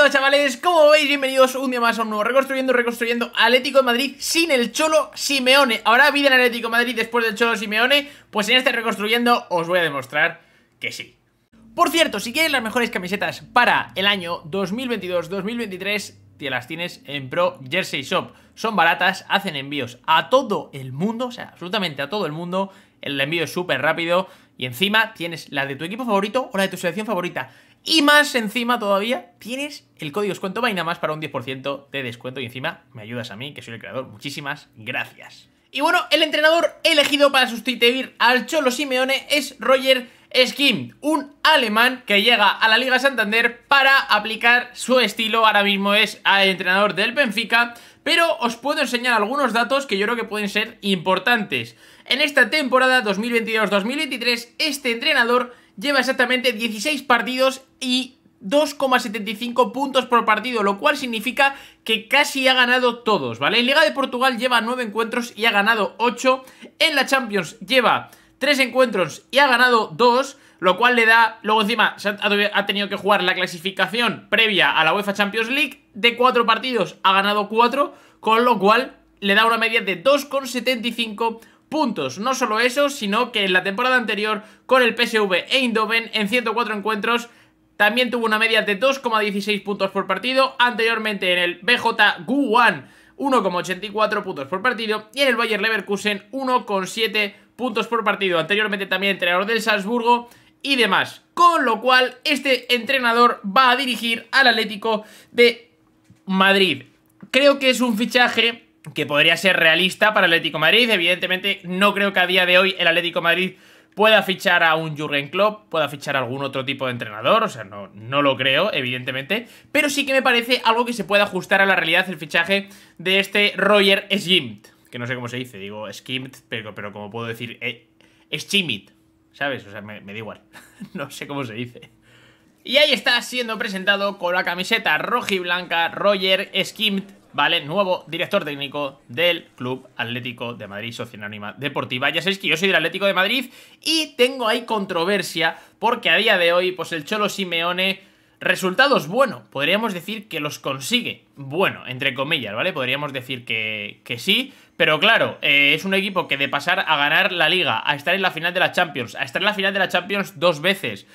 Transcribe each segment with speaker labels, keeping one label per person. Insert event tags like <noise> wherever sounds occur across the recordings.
Speaker 1: a chavales, como veis, bienvenidos un día más a un nuevo Reconstruyendo, Reconstruyendo Atlético de Madrid sin el Cholo Simeone Ahora vida en Atlético Madrid después del Cholo Simeone, pues en este Reconstruyendo os voy a demostrar que sí Por cierto, si quieres las mejores camisetas para el año 2022-2023, te las tienes en Pro Jersey Shop Son baratas, hacen envíos a todo el mundo, o sea, absolutamente a todo el mundo El envío es súper rápido y encima tienes la de tu equipo favorito o la de tu selección favorita y más encima todavía tienes el código descuento más para un 10% de descuento y encima me ayudas a mí, que soy el creador. Muchísimas gracias. Y bueno, el entrenador elegido para sustituir al Cholo Simeone es Roger Skin, un alemán que llega a la Liga Santander para aplicar su estilo. Ahora mismo es el entrenador del Benfica, pero os puedo enseñar algunos datos que yo creo que pueden ser importantes. En esta temporada 2022-2023, este entrenador lleva exactamente 16 partidos y 2,75 puntos por partido, lo cual significa que casi ha ganado todos, ¿vale? En Liga de Portugal lleva 9 encuentros y ha ganado 8, en la Champions lleva 3 encuentros y ha ganado 2, lo cual le da, luego encima ha tenido que jugar la clasificación previa a la UEFA Champions League, de 4 partidos ha ganado 4, con lo cual le da una media de 2,75 puntos. No solo eso, sino que en la temporada anterior con el PSV e Eindhoven en 104 encuentros también tuvo una media de 2,16 puntos por partido. Anteriormente en el BJ Guwan 1,84 puntos por partido y en el Bayer Leverkusen 1,7 puntos por partido. Anteriormente también entrenador del Salzburgo y demás. Con lo cual, este entrenador va a dirigir al Atlético de Madrid. Creo que es un fichaje que podría ser realista para el Atlético Madrid. Evidentemente, no creo que a día de hoy el Atlético Madrid pueda fichar a un Jurgen Klopp, pueda fichar a algún otro tipo de entrenador, o sea, no, no lo creo, evidentemente, pero sí que me parece algo que se pueda ajustar a la realidad el fichaje de este Roger Schimt, que no sé cómo se dice, digo Schimt, pero, pero como puedo decir, eh, ¿sabes? O sea, me, da igual, <laughs> no sé cómo se dice. Y ahí está siendo presentado con la camiseta roja y blanca Roger Schimt, ¿vale? Nuevo director técnico del Club Atlético de Madrid, Sociedad Anónima Deportiva. Ya sabéis que yo soy del Atlético de Madrid y tengo ahí controversia porque a día de hoy, pues el Cholo Simeone... Resultados bueno, podríamos decir que los consigue. Bueno, entre comillas, ¿vale? Podríamos decir que, que sí, pero claro, eh, es un equipo que de pasar a ganar la liga, a estar en la final de la Champions, a estar en la final de la Champions dos veces,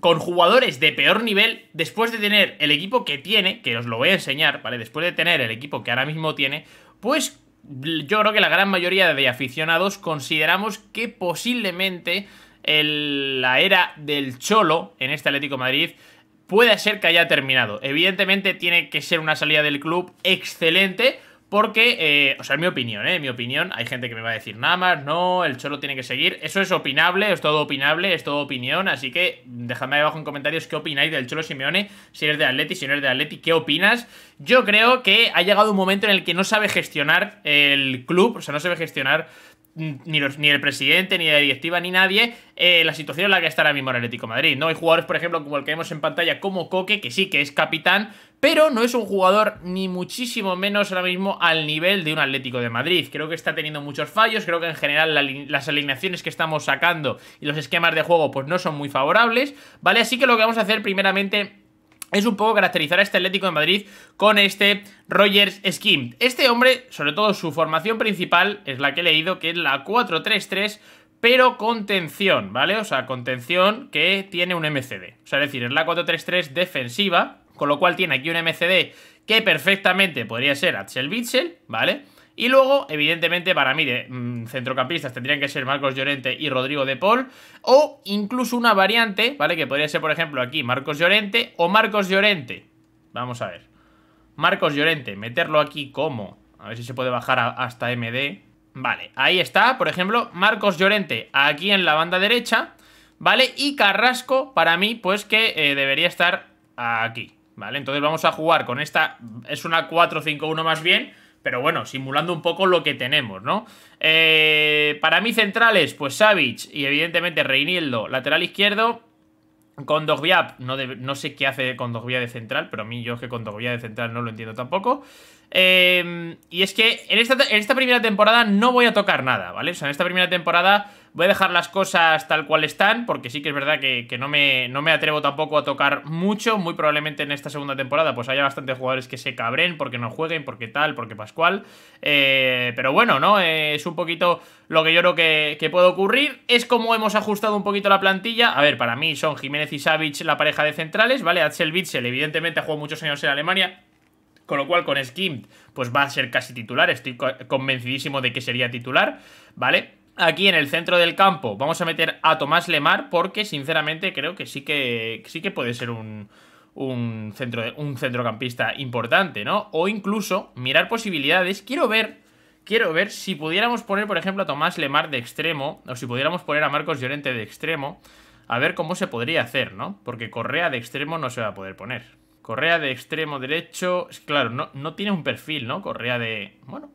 Speaker 1: con jugadores de peor nivel, después de tener el equipo que tiene, que os lo voy a enseñar, ¿vale? Después de tener el equipo que ahora mismo tiene, pues yo creo que la gran mayoría de aficionados consideramos que posiblemente la era del Cholo en este Atlético Madrid puede ser que haya terminado. Evidentemente tiene que ser una salida del club excelente porque, eh, o sea, es mi opinión, ¿eh? mi opinión, hay gente que me va a decir nada más, no, el cholo tiene que seguir. Eso es opinable, es todo opinable, es todo opinión. Así que dejadme ahí abajo en comentarios qué opináis del cholo Simeone, si eres de Atleti, si no eres de Atleti, qué opinas. Yo creo que ha llegado un momento en el que no sabe gestionar el club, o sea, no sabe gestionar ni, el presidente, ni la directiva, ni nadie, eh, la situación en la que está ahora mismo el Atlético de Madrid. No hay jugadores, por ejemplo, como el que vemos en pantalla, como Coque, que sí que es capitán, pero no es un jugador ni muchísimo menos ahora mismo al nivel de un Atlético de Madrid. Creo que está teniendo muchos fallos, creo que en general las alineaciones que estamos sacando y los esquemas de juego pues no son muy favorables, ¿vale? Así que lo que vamos a hacer primeramente es un poco caracterizar a este Atlético de Madrid con este Rogers Skim Este hombre, sobre todo su formación principal, es la que he leído, que es la 4-3-3, pero contención, ¿vale? O sea, contención que tiene un MCD. O sea, es decir, es la 4-3-3 defensiva, con lo cual tiene aquí un MCD que perfectamente podría ser Axel Witsel, ¿vale? Y luego, evidentemente, para mí de mm, centrocampistas tendrían que ser Marcos Llorente y Rodrigo de Paul, o incluso una variante, ¿vale? Que podría ser, por ejemplo, aquí Marcos Llorente o Marcos Llorente. Vamos a ver. Marcos Llorente, meterlo aquí como... A ver si se puede bajar hasta MD. Vale, ahí está, por ejemplo, Marcos Llorente aquí en la banda derecha, ¿vale? Y Carrasco, para mí, pues que eh, debería estar aquí, ¿vale? Entonces vamos a jugar con esta, es una 4-5-1 más bien, pero bueno, simulando un poco lo que tenemos, ¿no? Eh, para mí centrales, pues savage y evidentemente Reinildo, lateral izquierdo. Con Dogvía no, no, sé qué hace con Dogvía de central, pero a mí yo es que con Dogvía de central no lo entiendo tampoco. Em, y es que en esta, en esta, primera temporada no voy a tocar nada, ¿vale? O sea, en esta primera temporada voy a dejar las cosas tal cual están, porque sí que es verdad que, no, me, no, me, atrevo tampoco a tocar mucho. Muy probablemente en esta segunda temporada pues haya bastantes jugadores que se cabren porque no jueguen, porque tal, porque Pascual. Eh, pero bueno, ¿no? es un poquito lo que yo creo que, que puede ocurrir. Es como hemos ajustado un poquito la plantilla. A ver, para mí son Jiménez y Savic la pareja de centrales, ¿vale? Axel Witzel evidentemente ha jugado muchos años en Alemania con lo cual, con Skimp pues va a ser casi titular. Estoy convencidísimo de que sería titular, ¿vale? Aquí en el centro del campo vamos a meter a Tomás Lemar porque, sinceramente, creo que sí que, sí que puede ser un, un centrocampista importante, ¿no? O incluso mirar posibilidades. Quiero ver quiero ver si pudiéramos poner, por ejemplo, a Tomás Lemar de extremo, o si pudiéramos poner a Marcos Llorente de extremo, a ver cómo se podría hacer, ¿no? Porque Correa de extremo no se va a poder poner. Correa de extremo derecho. Claro, no, tiene un perfil, ¿no? Correa de... Bueno,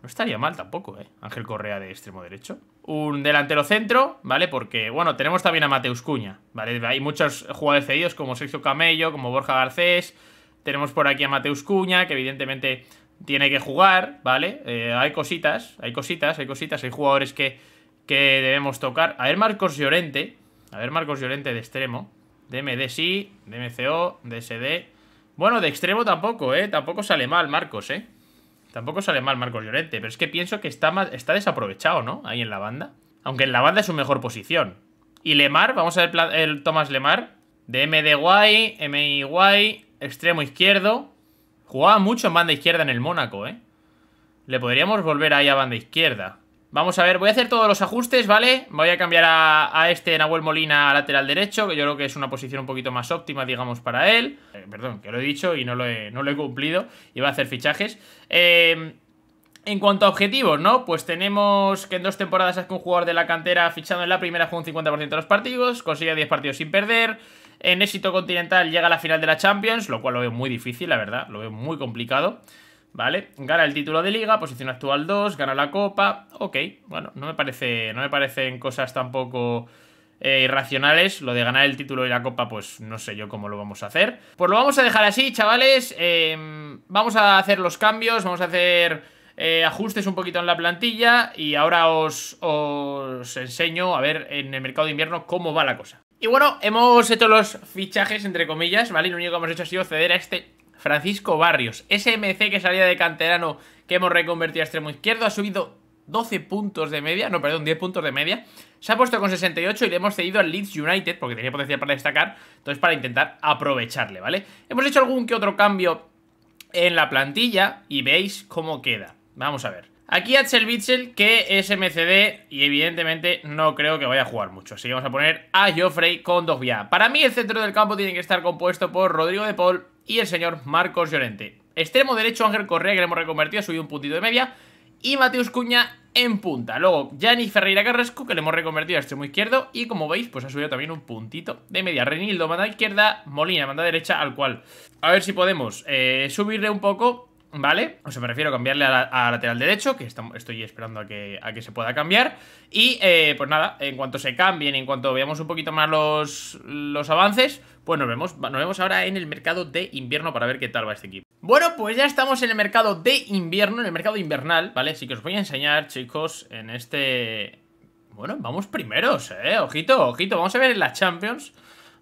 Speaker 1: no estaría mal tampoco, ¿eh? Ángel Correa de extremo derecho. Un delantero centro, ¿vale? Porque, bueno, tenemos también a Mateus Cuña, ¿vale? Hay muchos jugadores cedidos como Sergio Camello, como Borja Garcés. Tenemos por aquí a Mateus Cuña, que evidentemente tiene que jugar, ¿vale? Eh, hay cositas, hay cositas, hay cositas, hay jugadores que, que debemos tocar. A ver Marcos Llorente, a ver Marcos Llorente de extremo sí, DMCO, DSD. Bueno, de extremo tampoco, ¿eh? Tampoco sale mal Marcos, ¿eh? Tampoco sale mal Marcos Llorente, pero es que pienso que está, más, está desaprovechado, ¿no? Ahí en la banda. Aunque en la banda es su mejor posición. Y Lemar, vamos a ver el Tomás Lemar. De MDY, guay, extremo izquierdo. Jugaba mucho en banda izquierda en el Mónaco, ¿eh? Le podríamos volver ahí a banda izquierda. Vamos a ver, voy a hacer todos los ajustes, ¿vale? Voy a cambiar a, este Nahuel Molina a lateral derecho, que yo creo que es una posición un poquito más óptima, digamos, para él. Eh, perdón, que lo he dicho y no lo he, cumplido Y he a hacer fichajes. Eh, en cuanto a objetivos, ¿no? Pues tenemos que en dos temporadas es que un jugador de la cantera fichado en la primera juega un 50% de los partidos, consigue 10 partidos sin perder. En éxito continental llega a la final de la Champions, lo cual lo veo muy difícil, la verdad, lo veo muy complicado. ¿vale? Gana el título de liga, posición actual 2, gana la copa, ok, bueno, no me, parece, no me parecen cosas tampoco eh, irracionales, lo de ganar el título y la copa, pues no sé yo cómo lo vamos a hacer. Pues lo vamos a dejar así, chavales, em, vamos a hacer los cambios, vamos a hacer... Eh, ajustes un poquito en la plantilla y ahora os, os enseño a ver en el mercado de invierno cómo va la cosa. Y bueno, hemos hecho los fichajes, entre comillas, ¿vale? Y lo único que hemos hecho ha sido ceder a este Francisco Barrios. SMC que salía de canterano que hemos reconvertido a extremo izquierdo ha subido 12 puntos de media, no, perdón, 10 puntos de media. Se ha puesto con 68 y le hemos cedido al Leeds United porque tenía potencial para destacar, entonces para intentar aprovecharle, ¿vale? Hemos hecho algún que otro cambio en la plantilla y veis cómo queda. Vamos a ver. Aquí Axel Witzel, que es MCD y evidentemente no creo que vaya a jugar mucho. Así que vamos a poner a Joffrey con Dogbia. Para mí el centro del campo tiene que estar compuesto por Rodrigo de Paul, y el señor Marcos Llorente. Extremo derecho Ángel Correa, que le hemos reconvertido, ha subido un puntito de media. Y Mateus Cuña en punta. Luego, Gianni Ferreira Carrasco, que le hemos reconvertido a extremo izquierdo. Y como veis, pues ha subido también un puntito de media. Renildo, banda izquierda, Molina, banda derecha, al cual. A ver si podemos eh, subirle un poco ¿vale? O sea, me refiero a cambiarle a, lateral derecho, que estoy esperando a que, a que, se pueda cambiar. Y eh, pues nada, en cuanto se cambien, en cuanto veamos un poquito más los, los avances, pues nos vemos, nos vemos ahora en el mercado de invierno para ver qué tal va este equipo. Bueno, pues ya estamos en el mercado de invierno, en el mercado invernal, ¿vale? Así que os voy a enseñar, chicos, en este... Bueno, vamos primeros, ¿eh? Ojito, ojito, vamos a ver en la Champions.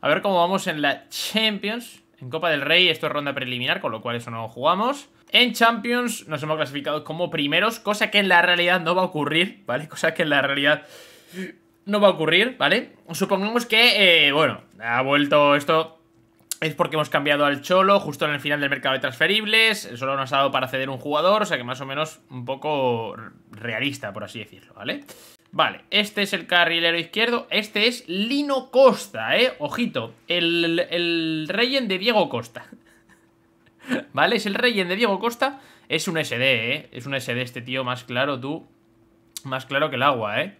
Speaker 1: A ver cómo vamos en la Champions. En Copa del Rey, esto es ronda preliminar, con lo cual eso no jugamos. En Champions nos hemos clasificado como primeros, cosa que en la realidad no va a ocurrir, ¿vale? <laughs> Cosa que en la realidad no va a ocurrir, ¿vale? Supongamos que, eh, bueno, ha vuelto esto... Es porque hemos cambiado al Cholo justo en el final del mercado de transferibles. Solo nos ha dado para ceder un jugador, o sea que más o menos un poco realista, por así decirlo, ¿vale? Vale, este es el carrilero izquierdo. Este es Lino Costa, ¿eh? Ojito, el, el rey de Diego Costa. <laughs> <laughs> ¿Vale? Es el rey en de Diego Costa. Es un SD, ¿eh? Es un SD este tío, más claro tú. Más claro que el agua, ¿eh?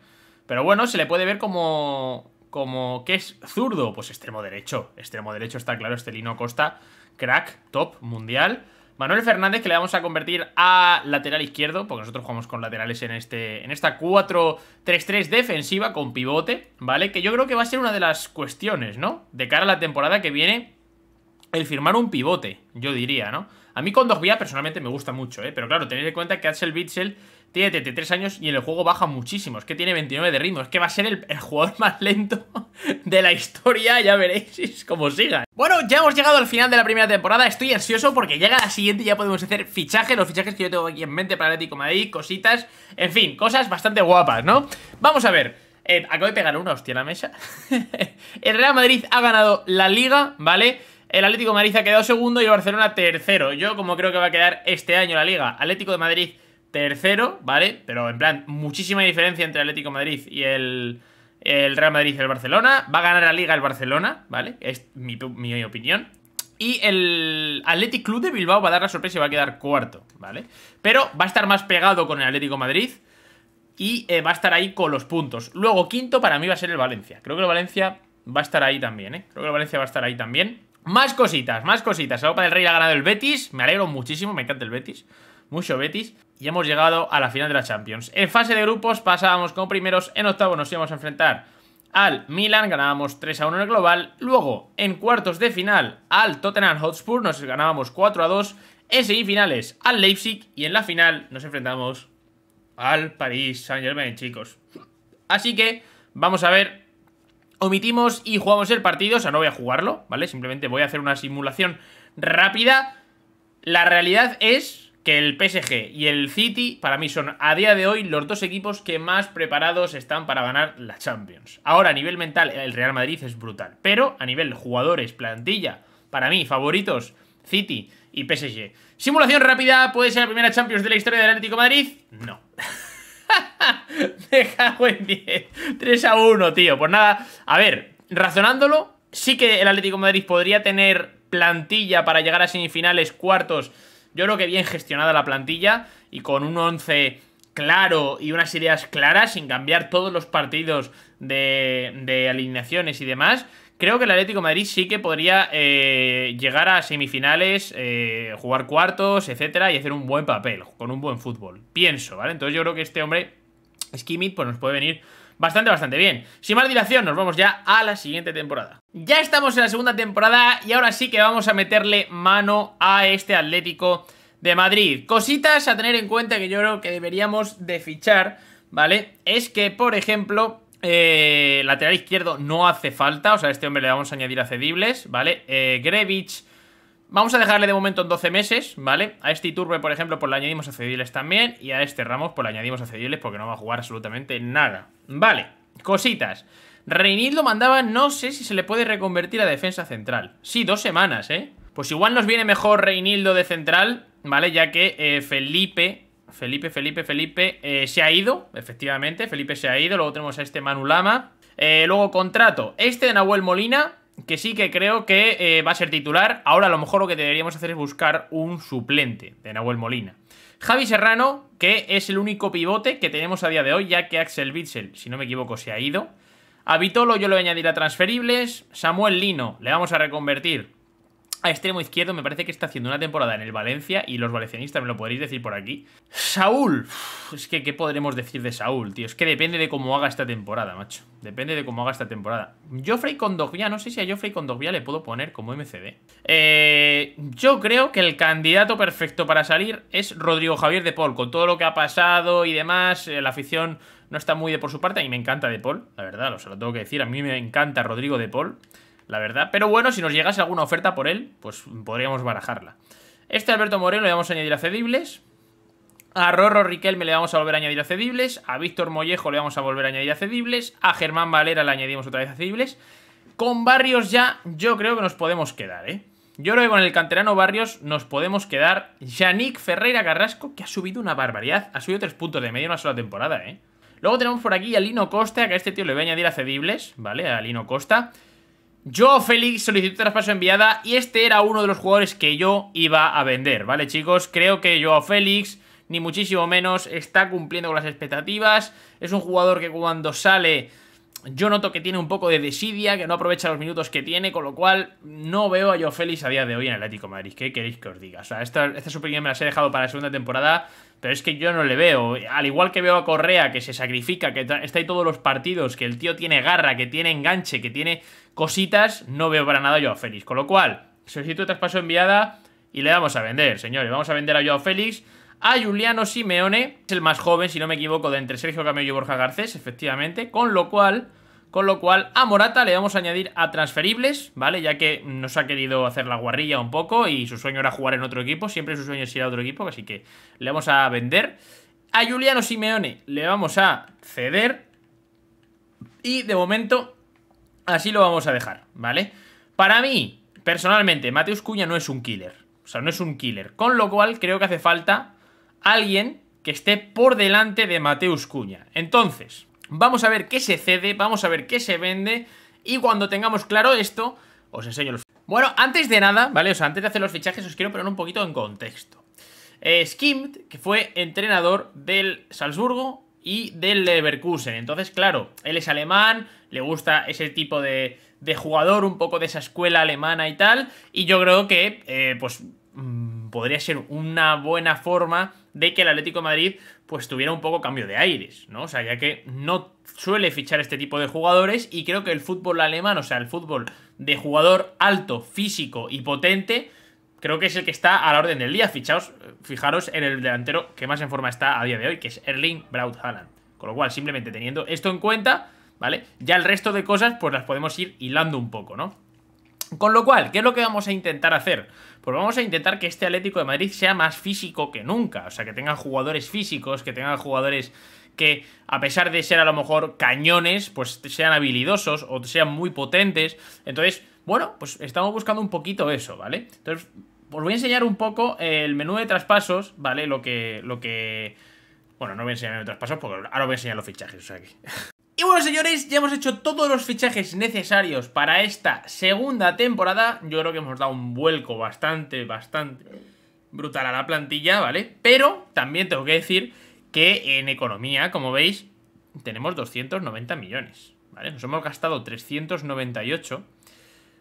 Speaker 1: Pero bueno, se le puede ver como... Como... ¿Qué es zurdo? Pues extremo derecho. Extremo derecho está claro, este Lino Costa. Crack, top, mundial. Manuel Fernández, que le vamos a convertir a lateral izquierdo, porque nosotros jugamos con laterales en, este, en esta 4-3-3 defensiva con pivote, ¿vale? Que yo creo que va a ser una de las cuestiones, ¿no? De cara a la temporada que viene, el firmar un pivote, yo diría, ¿no? A mí con dos vías personalmente me gusta mucho, ¿eh? Pero claro, tened en cuenta que Axel Witzel tiene 33 años y en el juego baja muchísimo. Es que tiene 29 de ritmo. Es que va a ser el, jugador <laughs> más lento de la historia. Ya veréis <laughs> cómo siga. Bueno, ya hemos llegado al final de la primera temporada. Estoy ansioso porque llega la siguiente y ya podemos hacer fichajes. Los fichajes que yo tengo aquí en mente para Atlético Madrid, cositas. En fin, cosas bastante guapas, ¿no? Vamos a ver. Eh, acabo de pegar una hostia a la mesa. <laughs> el Real Madrid ha ganado la liga, ¿vale? vale el Atlético de Madrid ha quedado segundo y el Barcelona tercero. Yo como creo que va a quedar este año la liga. Atlético de Madrid tercero, ¿vale? Pero en plan, muchísima diferencia entre Atlético de Madrid y el, Real Madrid y el Barcelona. Va a ganar la liga el Barcelona, ¿vale? Es mi, opinión. Y el Athletic Club de Bilbao va a dar la sorpresa y va a quedar cuarto, ¿vale? Pero va a estar más pegado con el Atlético Madrid y eh, va a estar ahí con los puntos. Luego, quinto para mí va a ser el Valencia. Creo que el Valencia va a estar ahí también, ¿eh? Creo que el Valencia va a estar ahí también. Más cositas, más cositas. La Copa del Rey ha ganado el Betis. Me alegro muchísimo, me encanta el Betis. Mucho Betis. Y hemos llegado a la final de la Champions. En fase de grupos pasábamos como primeros. En octavo nos íbamos a enfrentar al Milan. Ganábamos 3 a 1 en el global. Luego, en cuartos de final, al Tottenham Hotspur. Nos ganábamos 4 a 2. En semifinales, al Leipzig. Y en la final nos enfrentamos al París Saint Germain, chicos. Así que vamos a ver omitimos y jugamos el partido, o sea, no voy a jugarlo, ¿vale? Simplemente voy a hacer una simulación rápida. La realidad es que el PSG y el City para mí son a día de hoy los dos equipos que más preparados están para ganar la Champions. Ahora a nivel mental el Real Madrid es brutal, pero a nivel jugadores, plantilla, para mí favoritos City y PSG. Simulación rápida, ¿puede ser la primera Champions de la historia del Atlético Madrid? No. Deja buen 10. 3 a 1, tío. Pues nada, a ver, razonándolo, sí que el Atlético Madrid podría tener plantilla para llegar a semifinales, cuartos. Yo creo que bien gestionada la plantilla y con un 11 claro y unas ideas claras, sin cambiar todos los partidos de, de alineaciones y demás. Creo que el Atlético de Madrid sí que podría eh, llegar a semifinales, eh, jugar cuartos, etcétera, y hacer un buen papel, con un buen fútbol. Pienso, ¿vale? Entonces yo creo que este hombre, Skimit, pues nos puede venir bastante, bastante bien. Sin más dilación, nos vamos ya a la siguiente temporada. Ya estamos en la segunda temporada y ahora sí que vamos a meterle mano a este Atlético de Madrid. Cositas a tener en cuenta que yo creo que deberíamos de fichar, ¿vale? Es que, por ejemplo, eh, lateral izquierdo no hace falta, o sea, a este hombre le vamos a añadir a ¿vale? Eh, Grevich, vamos a dejarle de momento en 12 meses, ¿vale? A este Iturbe, por ejemplo, pues le añadimos a también, y a este Ramos, pues le añadimos a porque no va a jugar absolutamente nada. Vale, cositas. Reinildo mandaba, no sé si se le puede reconvertir a defensa central. Sí, dos semanas, ¿eh? Pues igual nos viene mejor Reinildo de central, ¿vale? Ya que eh, Felipe Felipe, Felipe, Felipe eh, se ha ido, efectivamente, Felipe se ha ido. Luego tenemos a este Manulama. Eh, luego contrato, este de Nahuel Molina, que sí que creo que eh, va a ser titular. Ahora a lo mejor lo que deberíamos hacer es buscar un suplente de Nahuel Molina. Javi Serrano, que es el único pivote que tenemos a día de hoy, ya que Axel Witzel, si no me equivoco, se ha ido. A Vitolo yo le voy a añadir a transferibles. Samuel Lino, le vamos a reconvertir a extremo izquierdo me parece que está haciendo una temporada en el Valencia y los valencianistas me lo podréis decir por aquí. Saúl, es que ¿qué podremos decir de Saúl, tío? Es que depende de cómo haga esta temporada, macho. Depende de cómo haga esta temporada. Joffrey Condogbia, no sé si a Joffrey Condogbia le puedo poner como MCD. Eh, yo creo que el candidato perfecto para salir es Rodrigo Javier de Paul, con todo lo que ha pasado y demás, eh, la afición no está muy de por su parte, a mí me encanta de Paul, la verdad, o lo tengo que decir, a mí me encanta Rodrigo de Paul la verdad. Pero bueno, si nos llegase alguna oferta por él, pues podríamos barajarla. Este Alberto Moreno le vamos a añadir a cedibles. A Rorro Riquelme le vamos a volver a añadir a cedibles. A Víctor Mollejo le vamos a volver a añadir a cedibles. A Germán Valera le añadimos otra vez a cedibles. Con Barrios ya yo creo que nos podemos quedar, ¿eh? Yo creo que con el canterano Barrios nos podemos quedar. Yannick Ferreira Carrasco, que ha subido una barbaridad. Ha subido tres puntos de media en una sola temporada, ¿eh? Luego tenemos por aquí a Lino Costa, que a este tío le voy a añadir a cedibles, ¿vale? A Lino Costa. Joao Félix solicitó traspaso enviada y este era uno de los jugadores que yo iba a vender, ¿vale chicos? Creo que Joao Félix, ni muchísimo menos, está cumpliendo con las expectativas. Es un jugador que cuando sale yo noto que tiene un poco de desidia, que no aprovecha los minutos que tiene, con lo cual no veo a yo Félix a día de hoy en el Atlético de Madrid. ¿Qué queréis que os diga? O sea, esta, esta me las he dejado para la segunda temporada, pero es que yo no le veo. Al igual que veo a Correa, que se sacrifica, que está ahí todos los partidos, que el tío tiene garra, que tiene enganche, que tiene cositas, no veo para nada a Joe Félix. Con lo cual, solicito traspaso enviada y le vamos a vender, señores. Vamos a vender a Joe Félix a Juliano Simeone, es el más joven, si no me equivoco, de entre Sergio Camello y Borja Garcés, efectivamente, con lo cual... Con lo cual a Morata le vamos a añadir a transferibles, ¿vale? Ya que nos ha querido hacer la guarrilla un poco y su sueño era jugar en otro equipo, siempre su sueño es ir a otro equipo, así que le vamos a vender. A Juliano Simeone le vamos a ceder y de momento así lo vamos a dejar, ¿vale? Para mí, personalmente, Mateus Cuña no es un killer, o sea, no es un killer, con lo cual creo que hace falta alguien que esté por delante de Mateus Cuña. Entonces, vamos a ver qué se cede, vamos a ver qué se vende y cuando tengamos claro esto, os enseño los... Bueno, antes de nada, ¿vale? O sea, antes de hacer los fichajes os quiero poner un poquito en contexto. Eh, Skimt, que fue entrenador del Salzburgo y del Leverkusen. Entonces, claro, él es alemán, le gusta ese tipo de, jugador, un poco de esa escuela alemana y tal. Y yo creo que, eh, pues, mm, podría ser una buena forma de que el Atlético Madrid pues tuviera un poco cambio de aires, ¿no? O sea, ya que no suele fichar este tipo de jugadores y creo que el fútbol alemán, o sea, el fútbol de jugador alto, físico y potente, creo que es el que está a la orden del día. fijaros en el delantero que más en forma está a día de hoy, que es Erling Braut Haaland. Con lo cual, simplemente teniendo esto en cuenta, ¿vale? Ya el resto de cosas pues las podemos ir hilando un poco, ¿no? Con lo cual, ¿qué es lo que vamos a intentar hacer? Pues vamos a intentar que este Atlético de Madrid sea más físico que nunca. O sea, que tengan jugadores físicos, que tengan jugadores que a pesar de ser a lo mejor cañones, pues sean habilidosos o sean muy potentes. Entonces, bueno, pues estamos buscando un poquito eso, ¿vale? Entonces, os voy a enseñar un poco el menú de traspasos, ¿vale? Lo que... Lo que... Bueno, no voy a enseñar el menú de traspasos porque ahora voy a enseñar los fichajes, o sea que... <laughs> Y bueno, señores, ya hemos hecho todos los fichajes necesarios para esta segunda temporada. Yo creo que hemos dado un vuelco bastante, bastante brutal a la plantilla, ¿vale? Pero también tengo que decir que en economía, como veis, tenemos 290 millones, ¿vale? Nos hemos gastado 398,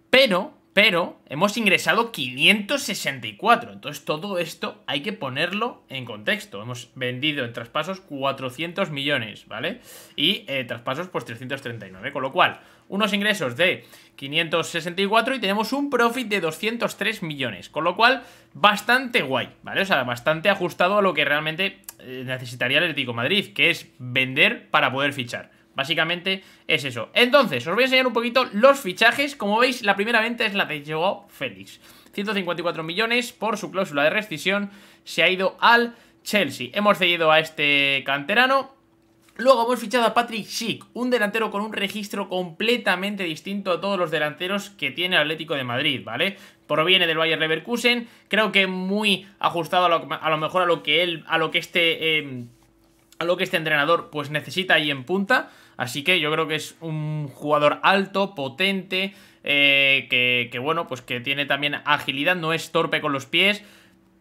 Speaker 1: pero pero hemos ingresado 564. Entonces todo esto hay que ponerlo en contexto. Hemos vendido en traspasos 400 millones, ¿vale? Y eh, traspasos pues 339. Con lo cual, unos ingresos de 564 y tenemos un profit de 203 millones. Con lo cual, bastante guay, ¿vale? O sea, bastante ajustado a lo que realmente eh, necesitaría el Atlético Madrid, que es vender para poder fichar. Básicamente es eso. Entonces, os voy a enseñar un poquito los fichajes. Como veis, la primera venta es la de llegó Félix. 154 millones por su cláusula de rescisión. Se ha ido al Chelsea. Hemos cedido a este canterano. Luego hemos fichado a Patrick Schick, un delantero con un registro completamente distinto a todos los delanteros que tiene el Atlético de Madrid, ¿vale? Proviene del Bayer Leverkusen, creo que muy ajustado a lo, mejor a lo que él, a lo que este, eh, a lo que este entrenador pues necesita ahí en punta. Así que yo creo que es un jugador alto, potente, eh, que, bueno, pues que tiene también agilidad, no es torpe con los pies.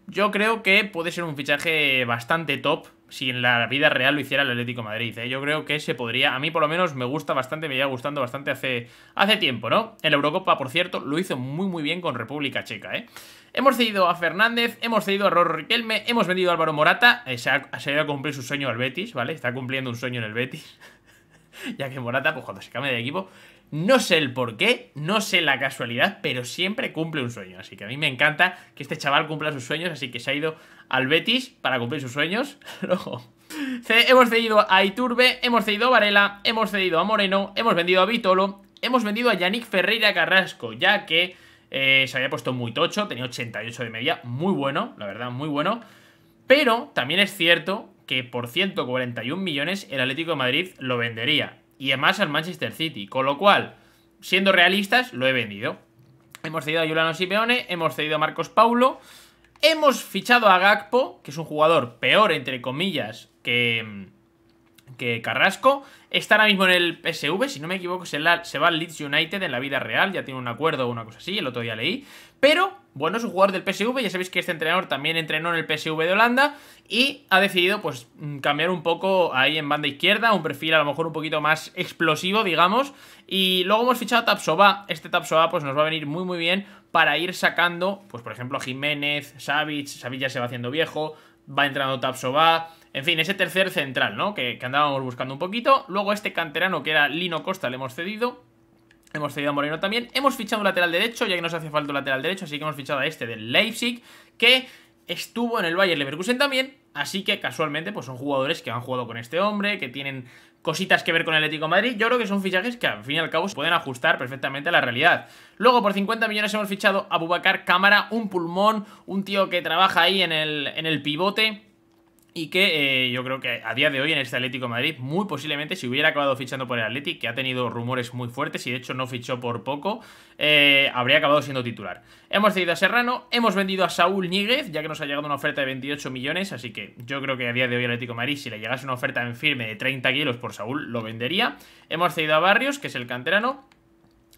Speaker 1: Yo creo que puede ser un fichaje bastante top si en la vida real lo hiciera el Atlético Madrid. ¿eh? Yo creo que se podría, a mí por lo menos me gusta bastante, me iba gustando bastante hace, hace tiempo, ¿no? En la Eurocopa, por cierto, lo hizo muy muy bien con República Checa, ¿eh? Hemos cedido a Fernández, hemos cedido a Rorro Riquelme, hemos vendido a Álvaro Morata, eh, ha, se ha ido a cumplir su sueño al Betis, ¿vale? Está cumpliendo un sueño en el Betis. <laughs> <laughs> ya que Morata, pues cuando se cambia de equipo, no sé el por qué, no sé la casualidad, pero siempre cumple un sueño. Así que a mí me encanta que este chaval cumpla sus sueños, así que se ha ido al Betis para cumplir sus sueños. <laughs> hemos cedido a Iturbe, hemos cedido a Varela, hemos cedido a Moreno, hemos vendido a Vitolo, hemos vendido a Yannick Ferreira Carrasco, ya que eh, se había puesto muy tocho, tenía 88 de media, muy bueno, la verdad, muy bueno. Pero también es cierto que por 141 millones el Atlético de Madrid lo vendería. Y además al Manchester City. Con lo cual, siendo realistas, lo he vendido. Hemos cedido a Juliano Simeone, hemos cedido a Marcos Paulo, hemos fichado a Gakpo, que es un jugador peor, entre comillas, que, que Carrasco. Está ahora mismo en el PSV, si no me equivoco, se va al Leeds United en la vida real, ya tiene un acuerdo o una cosa así, el otro día leí. Pero bueno, es un jugador del PSV, ya sabéis que este entrenador también entrenó en el PSV de Holanda y ha decidido pues mm, cambiar un poco ahí en banda izquierda, un perfil a lo mejor un poquito más explosivo, digamos, y luego hemos fichado a Tapsoba este Tapsoba, pues nos va a venir muy muy bien para ir sacando, pues por ejemplo Jiménez, Savic, Savic ya se va haciendo viejo, va entrando Tapsoba en fin, ese tercer central, ¿no? Que, que andábamos buscando un poquito, luego este canterano que era Lino Costa le hemos cedido, Hemos cedido a Moreno también. Hemos fichado un lateral derecho, ya que nos hace falta un lateral derecho, así que hemos fichado a este del Leipzig, que estuvo en el Bayern Leverkusen también. Así que casualmente, pues son jugadores que han jugado con este hombre, que tienen cositas que ver con el Atlético de Madrid. Yo creo que son fichajes que al fin y al cabo se pueden ajustar perfectamente a la realidad. Luego, por 50 millones hemos fichado a Bubacar Cámara, un pulmón, un tío que trabaja ahí en el, en el pivote y que eh, yo creo que a día de hoy en este Atlético Madrid muy posiblemente si hubiera acabado fichando por el Atlético, que ha tenido rumores muy fuertes y de hecho no fichó por poco, eh, habría acabado siendo titular. Hemos cedido a Serrano, hemos vendido a Saúl Níguez, ya que nos ha llegado una oferta de 28 millones, así que yo creo que a día de hoy el Atlético Madrid, si le llegase una oferta en firme de 30 kilos por Saúl, lo vendería. Hemos cedido a Barrios, que es el canterano,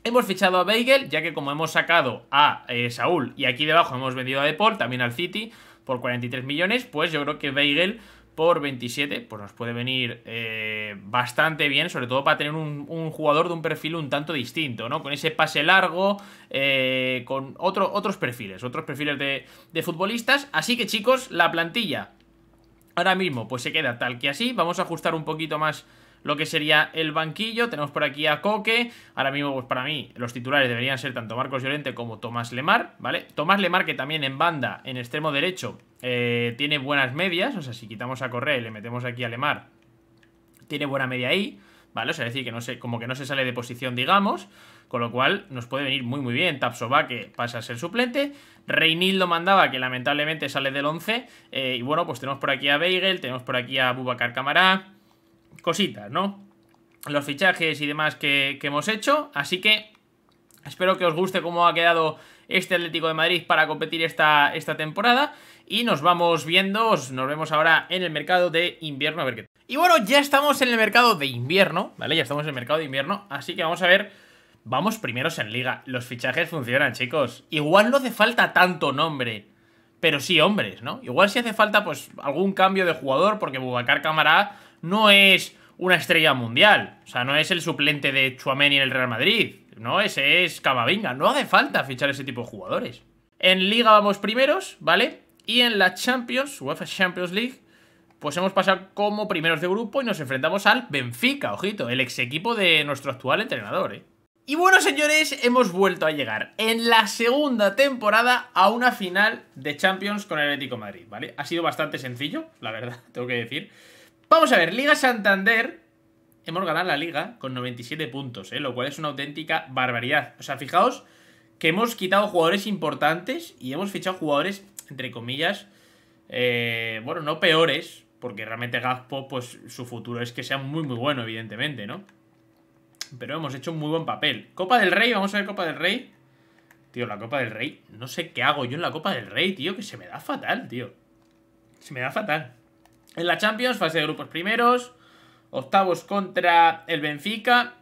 Speaker 1: Hemos fichado a Beigel, ya que como hemos sacado a eh, Saúl y aquí debajo hemos vendido a Deport, también al City, por 43 millones, pues yo creo que Weigel por 27, pues nos puede venir eh, bastante bien, sobre todo para tener un, jugador de un perfil un tanto distinto, ¿no? Con ese pase largo, eh, con otro, otros perfiles, otros perfiles de, de futbolistas. Así que chicos, la plantilla ahora mismo pues se queda tal que así, vamos a ajustar un poquito más lo que sería el banquillo. Tenemos por aquí a Coque. Ahora mismo, pues para mí, los titulares deberían ser tanto Marcos Llorente como Tomás Lemar, ¿vale? Tomás Lemar, que también en banda, en extremo derecho, eh, tiene buenas medias. O sea, si quitamos a Correa y le metemos aquí a Lemar, tiene buena media ahí. ¿vale? O sea, es decir, que no se, como que no se sale de posición, digamos, con lo cual nos puede venir muy muy bien. Tapsova que pasa a ser suplente, Reinildo mandaba que lamentablemente sale del 11, eh, y bueno, pues tenemos por aquí a Beigel, tenemos por aquí a Bubacar Camará, cositas, ¿no? Los fichajes y demás que, hemos hecho. Así que espero que os guste cómo ha quedado este Atlético de Madrid para competir esta, esta temporada. Y nos vamos viendo, nos vemos ahora en el mercado de invierno, a ver qué... Y bueno, ya estamos en el mercado de invierno, ¿vale? Ya estamos en el mercado de invierno, así que vamos a ver... Vamos primeros en liga, los fichajes funcionan, chicos. Igual no hace falta tanto nombre, pero sí hombres, ¿no? Igual si hace falta, pues, algún cambio de jugador, porque Bubacar Camará no es una estrella mundial. O sea, no es el suplente de Chuamen en el Real Madrid. No, ese es Camavinga. No hace falta fichar ese tipo de jugadores. En Liga vamos primeros, ¿vale? Y en la Champions, UEFA Champions League, pues hemos pasado como primeros de grupo y nos enfrentamos al Benfica, ojito, el ex equipo de nuestro actual entrenador, ¿eh? Y bueno, señores, hemos vuelto a llegar en la segunda temporada a una final de Champions con el Atlético Madrid, ¿vale? Ha sido bastante sencillo, la verdad, <laughs> tengo que decir. Vamos a ver, Liga Santander. Hemos ganado la liga con 97 puntos, ¿eh? lo cual es una auténtica barbaridad. O sea, fijaos que hemos quitado jugadores importantes y hemos fichado jugadores, entre comillas, eh, bueno, no peores, porque realmente Gazpo, pues su futuro es que sea muy, muy bueno, evidentemente, ¿no? Pero hemos hecho un muy buen papel. Copa del Rey, vamos a ver Copa del Rey. Tío, la Copa del Rey, no sé qué hago yo en la Copa del Rey, tío, que se me da fatal, tío. Se me da fatal. En la Champions, fase de grupos primeros, octavos contra el Benfica,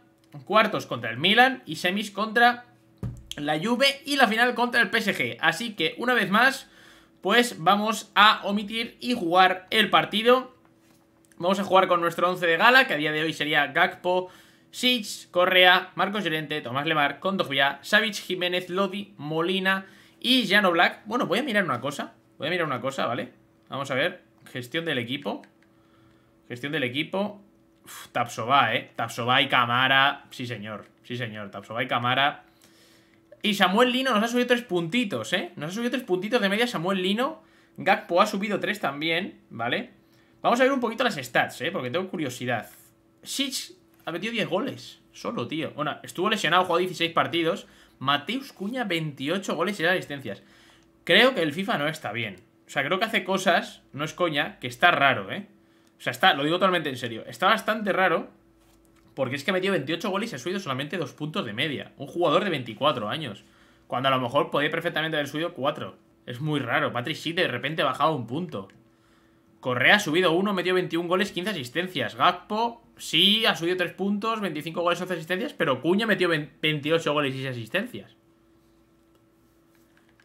Speaker 1: cuartos contra el Milan y semis contra la Juve y la final contra el PSG. Así que, una vez más, pues vamos a omitir y jugar el partido. Vamos a jugar con nuestro once de gala, que a día de hoy sería Gakpo, Sitch, Correa, Marcos Llorente, Tomás Lemar, Condovia, Savic, Jiménez, Lodi, Molina y Jano Black. Bueno, voy a mirar una cosa. Voy a mirar una cosa, ¿vale? Vamos a ver. Gestión del equipo. Gestión del equipo. Uf, Tapsova, ¿eh? Tapsova y Camara. Sí, señor. Sí, señor. Tapsova y Camara. Y Samuel Lino nos ha subido tres puntitos, ¿eh? Nos ha subido tres puntitos de media Samuel Lino. Gakpo ha subido tres también, ¿vale? Vamos a ver un poquito las stats, ¿eh? Porque tengo curiosidad. Sitch ha metido 10 goles. Solo, tío. Bueno, estuvo lesionado, jugó 16 partidos. Mateus Cuña, 28 goles y asistencias. Creo que el FIFA no está bien. O sea, creo que hace cosas, no es coña, que está raro, ¿eh? O sea, está, lo digo totalmente en serio. Está bastante raro porque es que ha metido 28 goles y se ha subido solamente 2 puntos de media. Un jugador de 24 años. Cuando a lo mejor podía perfectamente haber subido 4. Es muy raro. Patrick sí de repente ha bajado un punto. Correa ha subido 1, metió 21 goles, 15 asistencias. Gakpo sí ha subido 3 puntos, 25 goles, 11 asistencias, pero Cuña metió 28 goles y 6 asistencias.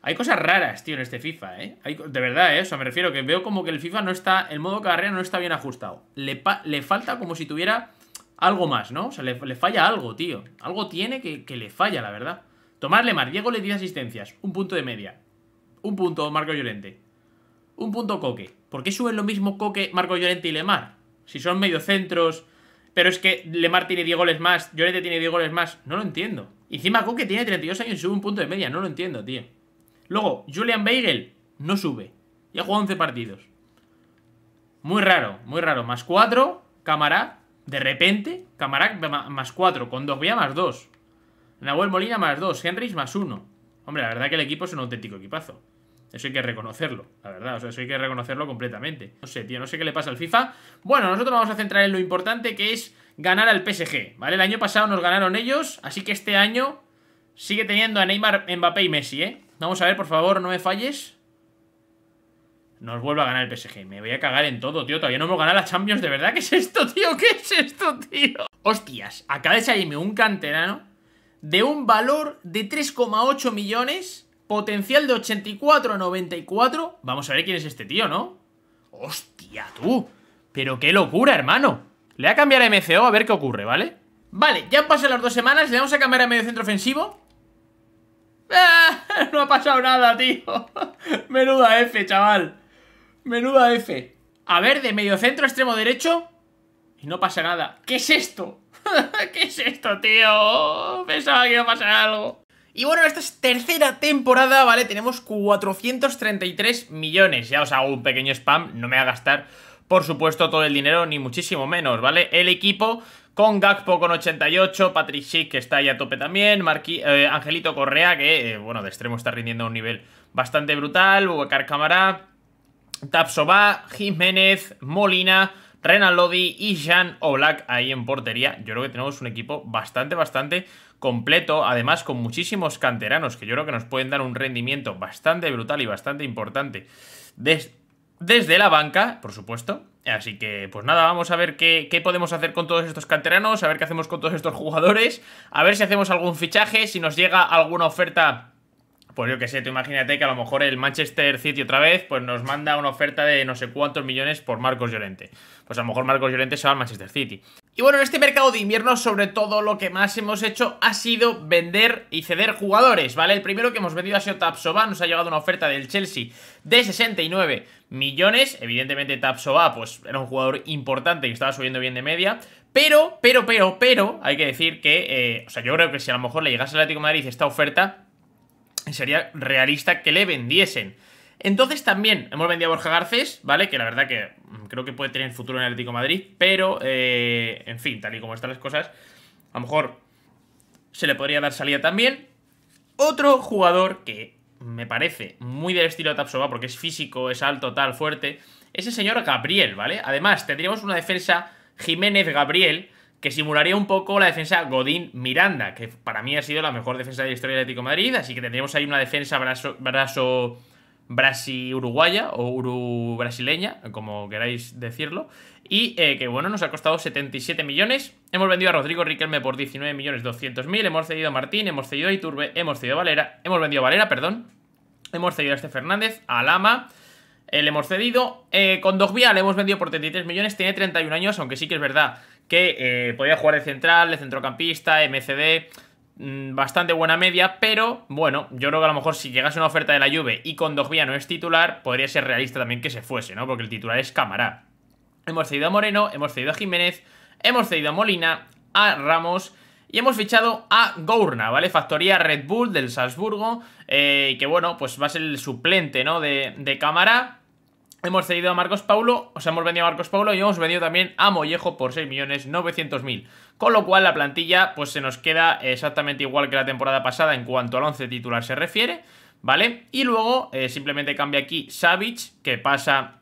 Speaker 1: Hay cosas raras, tío, en este FIFA, ¿eh? de verdad, ¿eh? O sea, me refiero que veo como que el FIFA no está... El modo carrera no está bien ajustado. Le, falta como si tuviera algo más, ¿no? O sea, le, falla algo, tío. Algo tiene que, le falla, la verdad. Tomás Lemar, Diego le dio asistencias. Un punto de media. Un punto Marco Llorente. Un punto Coque. ¿Por qué suben lo mismo Coque, Marco Llorente y Lemar? Si son medio centros Pero es que Lemar tiene 10 goles más, Llorente tiene 10 goles más. No lo entiendo. Encima Coque tiene 32 años y sube un punto de media. No lo entiendo, tío. Luego, Julian Beigel no sube. Ya jugado 11 partidos. Muy raro, muy raro. Más 4, Camará, de repente, Camará más 4, con más 2. Nahuel Molina más 2, Henrys más 1. Hombre, la verdad que el equipo es un auténtico equipazo. Eso hay que reconocerlo, la verdad. O sea, eso hay que reconocerlo completamente. No sé, tío, no sé qué le pasa al FIFA. Bueno, nosotros vamos a centrar en lo importante que es ganar al PSG, ¿vale? El año pasado nos ganaron ellos, así que este año sigue teniendo a Neymar, Mbappé y Messi, ¿eh? Vamos a ver, por favor, no me falles. Nos vuelve a ganar el PSG. Me voy a cagar en todo, tío. Todavía no hemos ganado la Champions. ¿De verdad? ¿Qué es esto, tío? ¿Qué es esto, tío? Hostias, acaba de salirme un canterano de un valor de 3,8 millones, potencial de 84 a 94. Vamos a ver quién es este tío, ¿no? Hostia, tú. Pero qué locura, hermano. Le voy a cambiar a MCO a ver qué ocurre, ¿vale? Vale, ya han pasado las dos semanas. Le vamos a cambiar a medio centro ofensivo. Eh, no ha pasado nada, tío. <laughs> Menuda F, chaval. Menuda F. A ver, de medio centro, extremo derecho. Y no pasa nada. ¿Qué es esto? <laughs> ¿Qué es esto, tío? Pensaba que iba a pasar algo. Y bueno, esta es tercera temporada, ¿vale? Tenemos 433 millones. Ya os hago un pequeño spam, no me va a gastar por supuesto, todo el dinero, ni muchísimo menos, ¿vale? El equipo con Gakpo con 88, Patrick Schick que está ahí a tope también, eh, Angelito Correa que, eh, bueno, de extremo está rindiendo a un nivel bastante brutal, Bubacar Camara Tapsova, Jiménez, Molina, Renan Lodi y Jean Oblak ahí en portería. Yo creo que tenemos un equipo bastante, bastante completo, además con muchísimos canteranos que yo creo que nos pueden dar un rendimiento bastante brutal y bastante importante desde la banca, por supuesto. Así que, pues nada, vamos a ver qué, podemos hacer con todos estos canteranos, a ver qué hacemos con todos estos jugadores, a ver si hacemos algún fichaje, si nos llega alguna oferta. Pues yo qué sé, tú imagínate que a lo mejor el Manchester City otra vez, pues nos manda una oferta de no sé cuántos millones por Marcos Llorente. Pues a lo mejor Marcos Llorente se va al Manchester City. Y bueno, en este mercado de invierno sobre todo lo que más hemos hecho ha sido vender y ceder jugadores, ¿vale? El primero que hemos vendido ha sido Tapsoba, nos ha llegado una oferta del Chelsea de 69 millones, evidentemente Tapsoba pues era un jugador importante y estaba subiendo bien de media, pero, pero, pero, pero, hay que decir que, eh, o sea, yo creo que si a lo mejor le llegase al Atlético de Madrid esta oferta, sería realista que le vendiesen. Entonces también hemos vendido a Borja Garcés, ¿vale? Que la verdad que mm, creo que puede tener futuro en el Atlético Madrid, pero, eh, en fin, tal y como están las cosas, a lo mejor se le podría dar salida también. Otro jugador que me parece muy del estilo de Tapsova, porque es físico, es alto, tal, fuerte, ese señor Gabriel, ¿vale? Además, tendríamos una defensa Jiménez-Gabriel, que simularía un poco la defensa Godín-Miranda, que para mí ha sido la mejor defensa de la historia del Atlético Madrid, así que tendríamos ahí una defensa brazo, brazo Brasil uruguaya o uru-brasileña, como queráis decirlo. Y eh, que bueno, nos ha costado 77 millones. Hemos vendido a Rodrigo Riquelme por 19 millones Hemos cedido a Martín, hemos cedido a Iturbe, hemos cedido a Valera, hemos vendido a Valera, perdón. Hemos cedido a este Fernández, a Lama. Eh, le hemos cedido. Eh, con Dogbia le hemos vendido por 33 millones. Tiene 31 años, aunque sí que es verdad que eh, podía jugar de central, de centrocampista, MCD. Mm, bastante buena media, pero bueno, yo creo que a lo mejor si llegase una oferta de la Juve y con no es titular, podría ser realista también que se fuese, ¿no? Porque el titular es Camará. Hemos cedido a Moreno, hemos cedido a Jiménez, hemos cedido a Molina, a Ramos y hemos fichado a Gourna, ¿vale? Factoría Red Bull del Salzburgo, eh, que bueno, pues va a ser el suplente, ¿no? De, de Camará. Hemos cedido a Marcos Paulo, os hemos vendido a Marcos Paulo y hemos vendido también a Mollejo por 6.900.000. Con lo cual la plantilla pues se nos queda exactamente igual que la temporada pasada en cuanto al 11 titular se refiere, ¿vale? Y luego eh, simplemente cambia aquí Savic, que pasa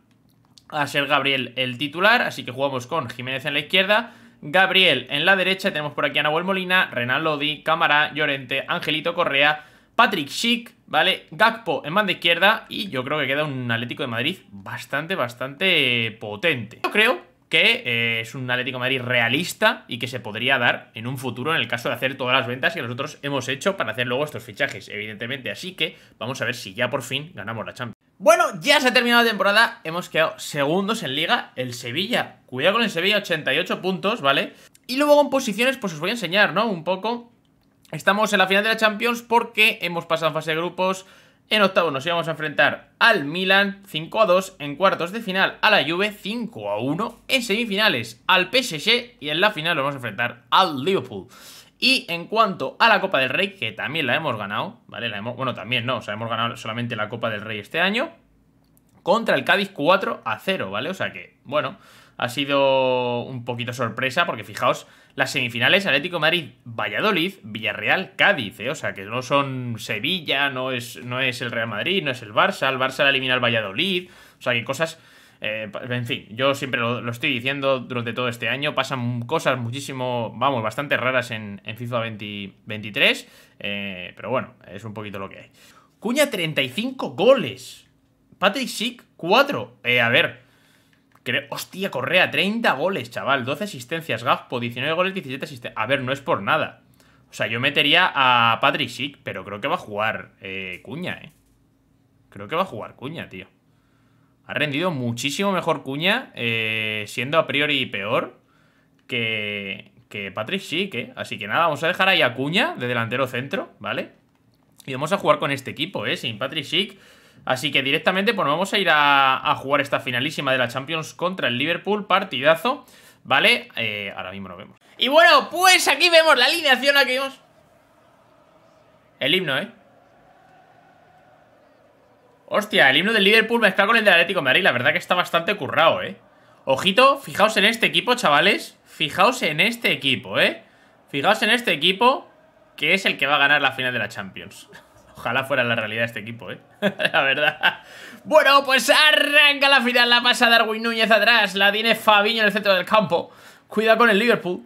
Speaker 1: a ser Gabriel el titular, así que jugamos con Jiménez en la izquierda, Gabriel en la derecha, tenemos por aquí a Nahuel Molina, Renan Lodi, Cámara, Llorente, Angelito Correa, Patrick Schick, ¿vale? Gakpo en banda izquierda y yo creo que queda un Atlético de Madrid bastante, bastante potente. Yo creo que eh, es un Atlético de Madrid realista y que se podría dar en un futuro en el caso de hacer todas las ventas que nosotros hemos hecho para hacer luego estos fichajes, evidentemente. Así que vamos a ver si ya por fin ganamos la Champions. Bueno, ya se ha terminado la temporada, hemos quedado segundos en liga, el Sevilla. Cuidado con el Sevilla, 88 puntos, ¿vale? Y luego en posiciones, pues os voy a enseñar, ¿no? Un poco Estamos en la final de la Champions porque hemos pasado en fase de grupos. En octavos nos íbamos a enfrentar al Milan 5 a 2, en cuartos de final a la Juve 5 a 1, en semifinales al PSG y en la final nos vamos a enfrentar al Liverpool. Y en cuanto a la Copa del Rey, que también la hemos ganado, ¿vale? bueno, también no, o sea, hemos ganado solamente la Copa del Rey este año, contra el Cádiz 4 a 0, ¿vale? O sea que, bueno, ha sido un poquito sorpresa porque fijaos las semifinales Atlético Madrid, Valladolid, Villarreal, Cádiz, eh, o sea que no son Sevilla, no es, no es el Real Madrid, no es el Barça, el Barça la elimina al Valladolid, o sea que cosas, eh, en fin, yo siempre lo, estoy diciendo durante todo este año, pasan cosas muchísimo, vamos, bastante raras en, FIFA 23, eh, pero bueno, es un poquito lo que hay. Cuña 35 goles, Patrick sick 4, a ver, hostia, Correa, 30 goles, chaval. 12 asistencias, gafpo 19 goles, 17 asistencias. A ver, no es por nada. O sea, yo metería a Patrick Schick, pero creo que va a jugar eh, Cuña, ¿eh? Creo que va a jugar Cuña, tío. Ha rendido muchísimo mejor Cuña, eh, siendo a priori peor que, que Patrick Schick, ¿eh? Así que nada, vamos a dejar ahí a Cuña de delantero centro, ¿vale? Y vamos a jugar con este equipo, ¿eh? Sin Patrick Schick Así que directamente pues, nos vamos a ir a, jugar esta finalísima de la Champions contra el Liverpool, partidazo, ¿vale? Eh, ahora mismo nos vemos. Y bueno, pues aquí vemos la alineación, aquí vemos el himno, ¿eh? Hostia, el himno del Liverpool mezclado con el del Atlético de Madrid. La verdad que está bastante currado, ¿eh? Ojito, fijaos en este equipo, chavales. Fijaos en este equipo, ¿eh? Fijaos en este equipo, que es el que va a ganar la final de la Champions. Ojalá fuera la realidad este equipo, ¿eh? <laughs> la verdad. Bueno, pues arranca la final. La pasa Darwin Núñez atrás. La tiene Fabiño en el centro del campo. Cuida con el Liverpool.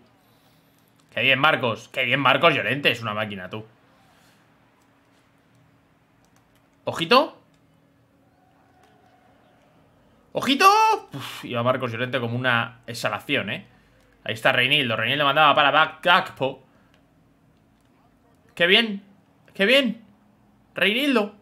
Speaker 1: Qué bien, Marcos. Qué bien, Marcos Llorente. Es una máquina, tú. Ojito. ¡Ojito! iba Marcos Llorente como una exhalación, ¿eh? Ahí está Reinildo. Reinildo mandaba para Gakpo. ¡Qué bien! ¡Qué bien! Reinildo.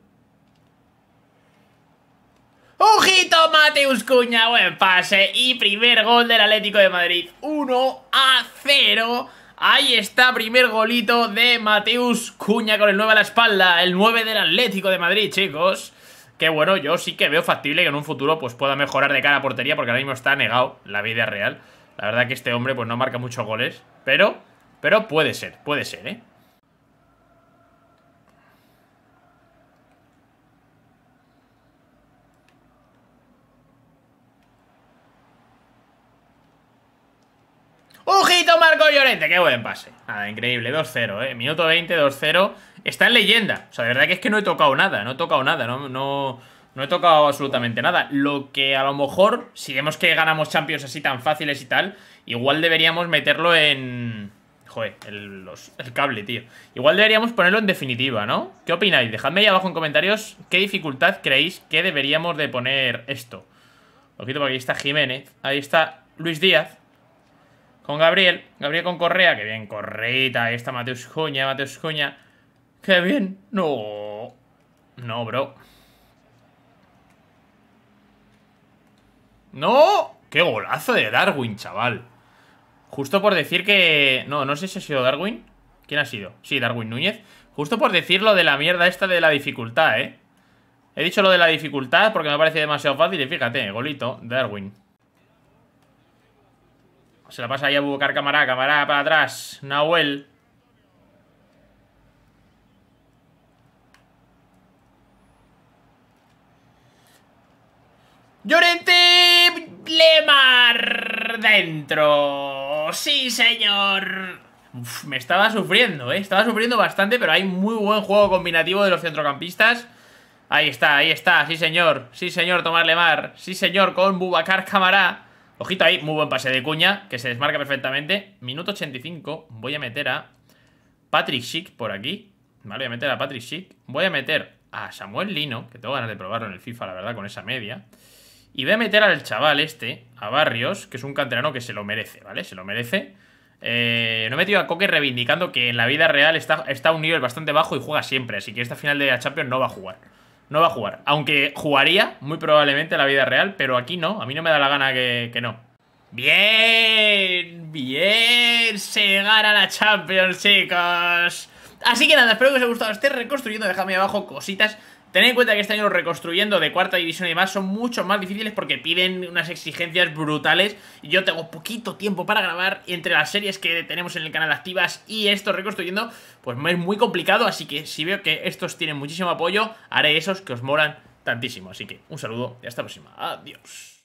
Speaker 1: Ojito Mateus Cuña, buen pase y primer gol del Atlético de Madrid. 1 a 0. Ahí está, primer golito de Mateus Cuña con el 9 a la espalda, el 9 del Atlético de Madrid, chicos. Que bueno, yo sí que veo factible que en un futuro pues pueda mejorar de cara a portería porque ahora mismo está negado la vida real. La verdad que este hombre pues no marca muchos goles, pero pero puede ser, puede ser, ¿eh? ¡Ujito, Marco Llorente! ¡Qué buen pase! Nada, increíble, 2-0, ¿eh? Minuto 20, 2-0. Está en leyenda. O sea, de verdad que es que no he tocado nada, no he tocado nada, no, no, he tocado absolutamente nada. Lo que a lo mejor, si vemos que ganamos Champions así tan fáciles y tal, igual deberíamos meterlo en... Joder, el, cable, tío. Igual deberíamos ponerlo en definitiva, ¿no? ¿Qué opináis? Dejadme ahí abajo en comentarios qué dificultad creéis que deberíamos de poner esto. Ojito, porque ahí está Jiménez. Ahí está Luis Díaz con Gabriel. Gabriel con Correa, que bien, Correita, esta Mateus Coña, Mateus Coña. Qué bien. No. No, bro. ¡No! ¡Qué golazo de Darwin, chaval! Justo por decir que... No, no sé si ha sido Darwin. ¿Quién ha sido? Sí, Darwin Núñez. Justo por decir lo de la mierda esta de la dificultad, ¿eh? He dicho lo de la dificultad porque me parece demasiado fácil y fíjate, golito, Darwin. Se la pasa ahí a buscar camará Camarada para atrás. Nahuel. Llorente Lemar dentro. Sí, señor. me estaba sufriendo, ¿eh? Estaba sufriendo bastante, pero hay muy buen juego combinativo de los centrocampistas. Ahí está, ahí está, sí señor. Sí señor, Tomás Lemar. Sí señor, con Bubacar Camará. Ojito ahí, muy buen pase de cuña, que se desmarca perfectamente. Minuto 85, voy a meter a Patrick Schick por aquí. Vale, voy a meter a Patrick Schick. Voy a meter a Samuel Lino, que tengo ganas de probarlo en el FIFA, la verdad, con esa media. Y voy a meter al chaval este, a Barrios, que es un canterano que se lo merece, ¿vale? Se lo merece. Eh, no he metido a Coque reivindicando que en la vida real está, está a un nivel bastante bajo y juega siempre, así que esta final de la Champions no va a jugar no va a jugar. Aunque jugaría muy probablemente la vida real, pero aquí no. A mí no me da la gana que, no. Bien, bien, se gana la Champions, chicos. Así que nada, espero que os haya gustado. este reconstruyendo, Dejadme abajo cositas Tened en cuenta que este año reconstruyendo de cuarta división y más son mucho más difíciles porque piden unas exigencias brutales. y Yo tengo poquito tiempo para grabar entre las series que tenemos en el canal activas y esto reconstruyendo, pues es muy complicado. Así que si veo que estos tienen muchísimo apoyo, haré esos que os moran tantísimo. Así que un saludo y hasta la próxima. Adiós.